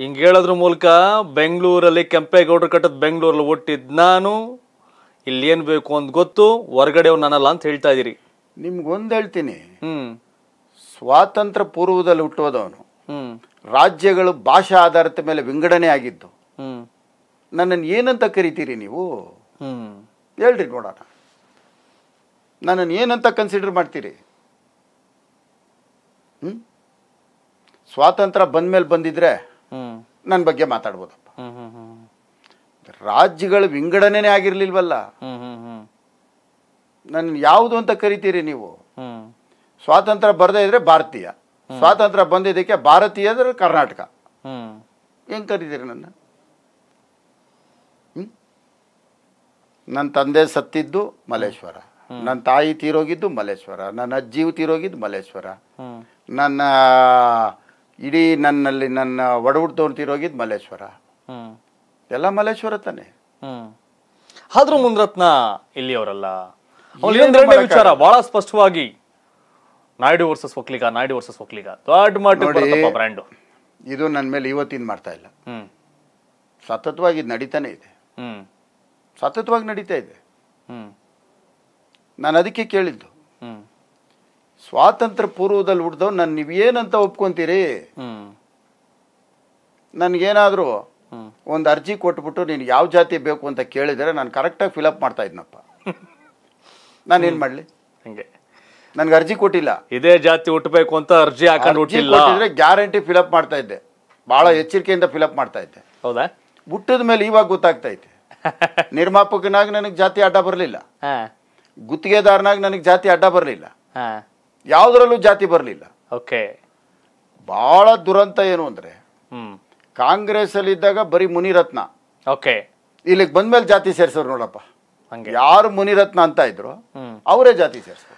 ಹಿಂಗೆ ಹೇಳೋದ್ರ ಮೂಲಕ ಬೆಂಗಳೂರಲ್ಲಿ ಕೆಂಪೇಗೌಡರು ಕಟ್ಟದ ಬೆಂಗಳೂರಲ್ಲಿ ಒಟ್ಟಿದ್ದು ನಾನು ಏನು ಬೇಕು ಅಂತ ಗೊತ್ತು ಹೊರಗಡೆ ನಾನಲ್ಲ ಅಂತ ಹೇಳ್ತಾ ಇದ್ದೀರಿ ನಿಮ್ಗೊಂದು ಹೇಳ್ತೀನಿ ಹ್ಞೂ ಸ್ವಾತಂತ್ರ್ಯ ಪೂರ್ವದಲ್ಲಿ ಹ್ಞೂ ರಾಜ್ಯಗಳು ಭಾಷಾ ಆಧಾರದ ಮೇಲೆ ವಿಂಗಡಣೆ ಆಗಿದ್ದು ಹ್ಞೂ ನನ್ನನ್ನು ಏನಂತ ಕರಿತೀರಿ ನೀವು ಹ್ಞೂ ಹೇಳ್ರಿ ನೋಡೋಣ ನನ್ನನ್ನು ಏನಂತ ಕನ್ಸಿಡರ್ ಮಾಡ್ತೀರಿ ಹ್ಞೂ ಸ್ವಾತಂತ್ರ್ಯ ಬಂದ ಮೇಲೆ ಬಂದಿದ್ರೆ ನನ್ನ ಬಗ್ಗೆ ಮಾತಾಡ್ಬೋದಪ್ಪ ರಾಜ್ಯಗಳ ವಿಂಗಡಣೆನೇ ಆಗಿರ್ಲಿಲ್ವಲ್ಲ ನನ್ನ ಯಾವುದು ಅಂತ ಕರಿತೀರಿ ನೀವು ಸ್ವಾತಂತ್ರ್ಯ ಬರ್ದೇ ಇದ್ರೆ ಭಾರತೀಯ ಸ್ವಾತಂತ್ರ್ಯ ಬಂದಿದ್ದಕ್ಕೆ ಅಂದ್ರೆ ಕರ್ನಾಟಕ ಏನ್ ಕರಿತೀರಿ ನನ್ನ ನನ್ನ ತಂದೆ ಸತ್ತಿದ್ದು ಮಲ್ಲೇಶ್ವರ ನನ್ನ ತಾಯಿ ತೀರೋಗಿದ್ದು ಮಲ್ಲೇಶ್ವರ ನನ್ನ ಅಜ್ಜಿ ತೀರೋಗಿದ್ದು ಮಲ್ಲೇಶ್ವರ ನನ್ನ ಇಡೀ ನನ್ನಲ್ಲಿ ನನ್ನ ಅಂತ ತಿರೋಗಿದ್ ಮಲ್ಲೇಶ್ವರ ಎಲ್ಲ ಮಲ್ಲೇಶ್ವರ ತಾನೆ ಆದ್ರೂ ಮುಂದ್ರತ್ನ ಇಲ್ಲಿಯವರಲ್ಲ ವಿಚಾರ ಬಹಳ ಸ್ಪಷ್ಟವಾಗಿ ನಾಯ್ಡು ವರ್ಸಸ್ ಒಕ್ಲಿಗ ನಾಯ್ಡು ವರ್ಸಸ್ ಒಕ್ಲಿಗ ದೊಡ್ಡ ಮಟ್ಟ ಬ್ರ್ಯಾಂಡು ಇದು ನನ್ನ ಮೇಲೆ ಇವತ್ತಿನ ಮಾಡ್ತಾ ಇಲ್ಲ ಸತತವಾಗಿ ಇದು ನಡೀತಾನೆ ಇದೆ ಸತತವಾಗಿ ನಡೀತಾ ಇದೆ ನಾನು ಅದಕ್ಕೆ ಕೇಳಿದ್ದು ಸ್ವಾತಂತ್ರ್ಯ ಪೂರ್ವದಲ್ಲಿ ಹುಟ್ಟಿದವ್ ನಾನು ನೀವೇನಂತ ಒಪ್ಕೊಂತೀರಿ ನನ್ಗೇನಾದ್ರು ಒಂದು ಅರ್ಜಿ ಕೊಟ್ಬಿಟ್ಟು ನೀನು ಯಾವ ಜಾತಿ ಬೇಕು ಅಂತ ಕೇಳಿದ್ರೆ ನಾನು ಕರೆಕ್ಟಾಗಿ ಫಿಲಪ್ ಮಾಡ್ತಾ ಇದ್ನಪ್ಪ ಏನು ಮಾಡ್ಲಿ ಹಂಗೆ ನನಗೆ ಅರ್ಜಿ ಕೊಟ್ಟಿಲ್ಲ ಇದೇ ಜಾತಿ ಹುಟ್ಟಬೇಕು ಅಂತ ಅರ್ಜಿ ಹಾಕೊಂಡು ಹುಟ್ಟಿಲ್ಲ ಗ್ಯಾರಂಟಿ ಫಿಲಪ್ ಮಾಡ್ತಾ ಇದ್ದೆ ಬಹಳ ಎಚ್ಚರಿಕೆಯಿಂದ ಫಿಲಪ್ ಮಾಡ್ತಾ ಇದ್ದೆ ಹೌದಾ ಹುಟ್ಟಿದ ಮೇಲೆ ಇವಾಗ ಗೊತ್ತಾಗ್ತೈತೆ ನಿರ್ಮಾಪಕನಾಗಿ ನನಗೆ ಜಾತಿ ಅಡ್ಡ ಬರಲಿಲ್ಲ ಗುತ್ತಿಗೆದಾರನಾಗಿ ನನಗೆ ಜಾತಿ ಅಡ್ಡ ಬರಲಿಲ್ಲ ಯಾವುದರಲ್ಲೂ ಜಾತಿ ಬರಲಿಲ್ಲ ಓಕೆ ಬಹಳ ದುರಂತ ಏನು ಅಂದ್ರೆ ಕಾಂಗ್ರೆಸ್ ಅಲ್ಲಿ ಇದ್ದಾಗ ಬರೀ ಮುನಿರತ್ನ ಓಕೆ ಇಲ್ಲಿಗೆ ಬಂದ್ಮೇಲೆ ಜಾತಿ ಸೇರಿಸೋರು ನೋಡಪ್ಪ ಯಾರು ಮುನಿರತ್ನ ಅಂತ ಇದ್ರು ಅವರೇ ಜಾತಿ ಸೇರಿಸ್ತಾರೆ